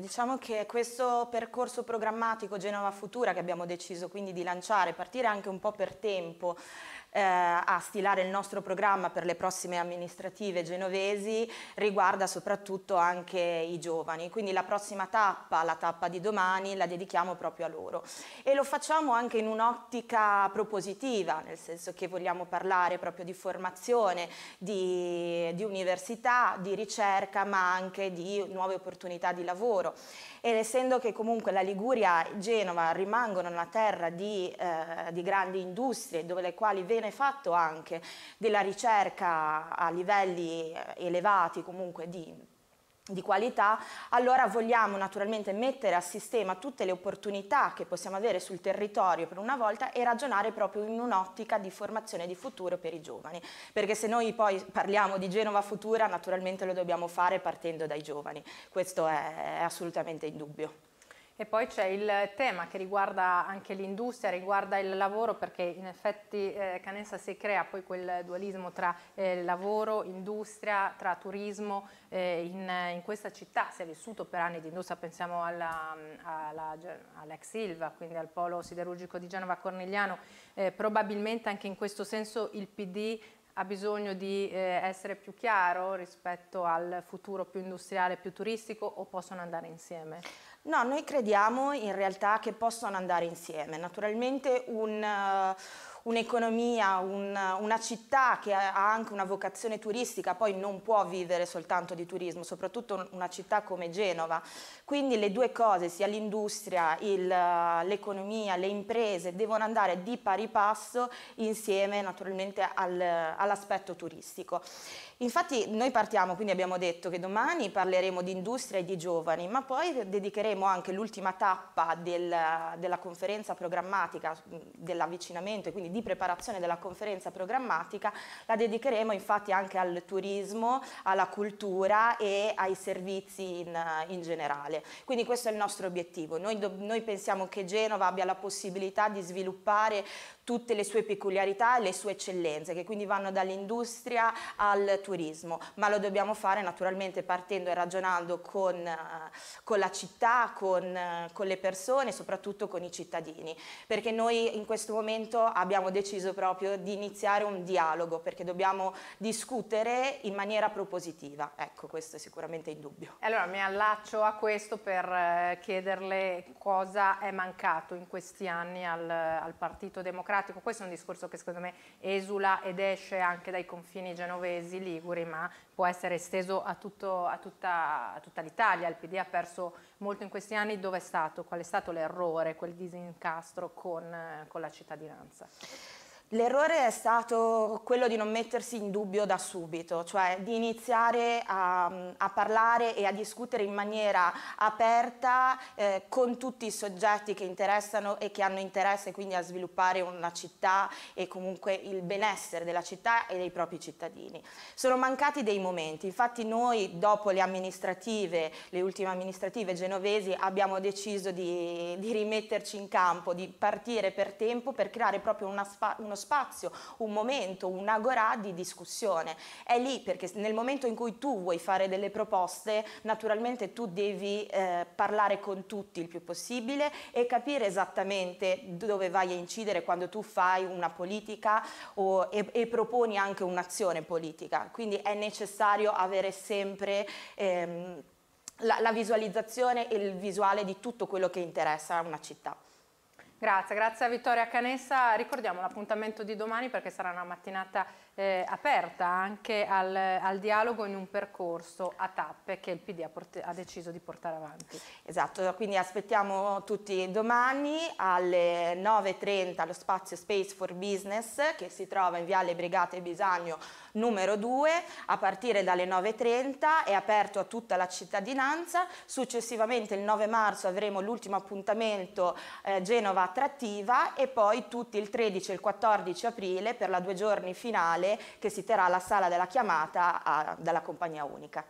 Diciamo che questo percorso programmatico Genova Futura che abbiamo deciso quindi di lanciare, partire anche un po' per tempo, eh, a stilare il nostro programma per le prossime amministrative genovesi riguarda soprattutto anche i giovani, quindi la prossima tappa, la tappa di domani, la dedichiamo proprio a loro e lo facciamo anche in un'ottica propositiva, nel senso che vogliamo parlare proprio di formazione, di, di università, di ricerca, ma anche di nuove opportunità di lavoro ed essendo che comunque la Liguria e Genova rimangono una terra di, eh, di grandi industrie dove le quali vengono viene fatto anche della ricerca a livelli eh, elevati comunque di di qualità, allora vogliamo naturalmente mettere a sistema tutte le opportunità che possiamo avere sul territorio per una volta e ragionare proprio in un'ottica di formazione di futuro per i giovani, perché se noi poi parliamo di Genova futura naturalmente lo dobbiamo fare partendo dai giovani, questo è assolutamente indubbio. E poi c'è il tema che riguarda anche l'industria, riguarda il lavoro, perché in effetti eh, Canessa si crea poi quel dualismo tra eh, lavoro, industria, tra turismo. Eh, in, in, questa città si è vissuto per anni di industria, pensiamo all'ex Silva, quindi al polo siderurgico di Genova Cornigliano. Eh, probabilmente anche in questo senso il PD ha bisogno di eh, essere più chiaro rispetto al futuro più industriale, più turistico o possono andare insieme? No, noi crediamo in realtà che possono andare insieme. Naturalmente un... Uh, un'economia, un, una città che ha anche una vocazione turistica poi non può vivere soltanto di turismo, soprattutto una città come Genova. Quindi le due cose, sia l'industria, l'economia, le imprese, devono andare di pari passo insieme naturalmente al, all'aspetto turistico. Infatti noi partiamo, quindi abbiamo detto che domani parleremo di industria e di giovani, ma poi dedicheremo anche l'ultima tappa del, della conferenza programmatica dell'avvicinamento e quindi di preparazione della conferenza programmatica la dedicheremo infatti anche al turismo, alla cultura e ai servizi in, in generale. Quindi questo è il nostro obiettivo. Noi, noi pensiamo che Genova abbia la possibilità di sviluppare tutte le sue peculiarità e le sue eccellenze, che quindi vanno dall'industria al turismo, ma lo dobbiamo fare naturalmente partendo e ragionando con, con la città, con, con le persone, soprattutto con i cittadini, perché noi in questo momento abbiamo abbiamo deciso proprio di iniziare un dialogo perché dobbiamo discutere in maniera propositiva. Ecco, questo è sicuramente in dubbio. Allora mi allaccio a questo per eh, chiederle cosa è mancato in questi anni al, al Partito Democratico. Questo è un discorso che secondo me esula ed esce anche dai confini genovesi, liguri, ma può essere esteso a, tutto, a tutta, a tutta l'Italia. Il PD ha perso molto in questi anni. Dove è stato? Qual è stato l'errore, quel disincastro con, eh, con la cittadinanza? L'errore è stato quello di non mettersi in dubbio da subito, cioè di iniziare a, a parlare e a discutere in maniera aperta eh, con tutti i soggetti che interessano e che hanno interesse quindi a sviluppare una città e comunque il benessere della città e dei propri cittadini. Sono mancati dei momenti, infatti noi dopo le amministrative, le ultime amministrative genovesi abbiamo deciso di, di rimetterci in campo, di partire per tempo per creare proprio una, uno uno spazio, un momento, un un'agorà di discussione. È lì perché nel momento in cui tu vuoi fare delle proposte, naturalmente tu devi eh, parlare con tutti il più possibile e capire esattamente dove vai a incidere quando tu fai una politica o, e, e, proponi anche un'azione politica. Quindi è necessario avere sempre... Ehm, la, la visualizzazione e il visuale di tutto quello che interessa a una città. Grazie, grazie a Vittoria Canessa. Ricordiamo l'appuntamento di domani perché sarà una mattinata eh, aperta anche al, al, dialogo in un percorso a tappe che il PD ha, ha, deciso di portare avanti. Esatto, quindi aspettiamo tutti domani alle 9.30 allo spazio Space for Business che si trova in Viale Brigate Bisagno numero 2 a partire dalle 9.30, è aperto a tutta la cittadinanza, successivamente il 9 marzo avremo l'ultimo appuntamento eh, Genova Attrattiva e poi tutti il 13 e il 14 aprile per la due giorni finale che si terrà alla sala della chiamata a, dalla compagnia unica.